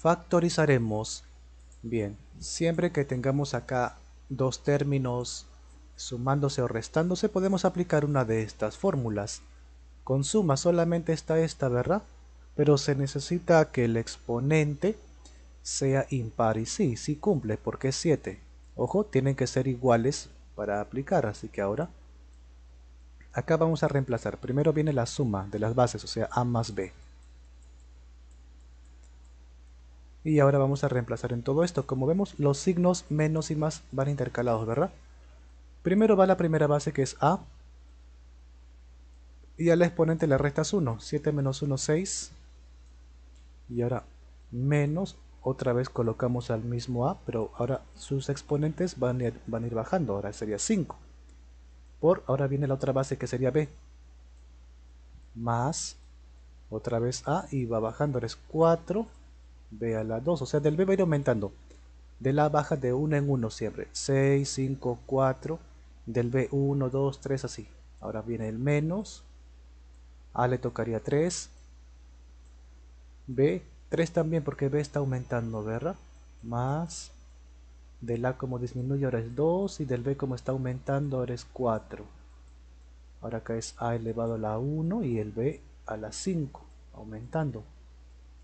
factorizaremos bien siempre que tengamos acá dos términos sumándose o restándose podemos aplicar una de estas fórmulas con suma solamente está esta verdad pero se necesita que el exponente sea impar y sí, si cumple porque es 7 ojo, tienen que ser iguales para aplicar, así que ahora acá vamos a reemplazar, primero viene la suma de las bases, o sea a más b Y ahora vamos a reemplazar en todo esto. Como vemos, los signos menos y más van intercalados, ¿verdad? Primero va la primera base que es A. Y al exponente le restas 1. 7 menos 1, 6. Y ahora menos. Otra vez colocamos al mismo A, pero ahora sus exponentes van a ir, van a ir bajando. Ahora sería 5. Por ahora viene la otra base que sería B. Más. Otra vez A y va bajando. Ahora es 4 B a la 2, o sea, del B va a ir aumentando. De la baja de 1 en 1 siempre. 6, 5, 4. Del B 1, 2, 3, así. Ahora viene el menos. A le tocaría 3. B, 3 también porque B está aumentando, ¿verdad? Más. Del A como disminuye ahora es 2 y del B como está aumentando ahora es 4. Ahora acá es A elevado a la 1 y el B a la 5, aumentando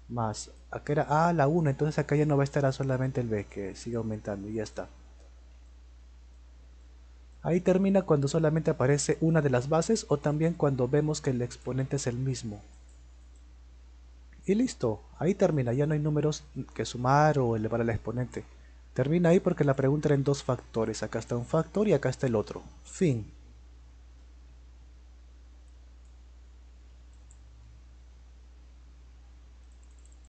más acá era A ah, la 1, entonces acá ya no va a estar solamente el B, que sigue aumentando y ya está. Ahí termina cuando solamente aparece una de las bases o también cuando vemos que el exponente es el mismo. Y listo, ahí termina, ya no hay números que sumar o elevar al exponente. Termina ahí porque la pregunta era en dos factores, acá está un factor y acá está el otro. Fin.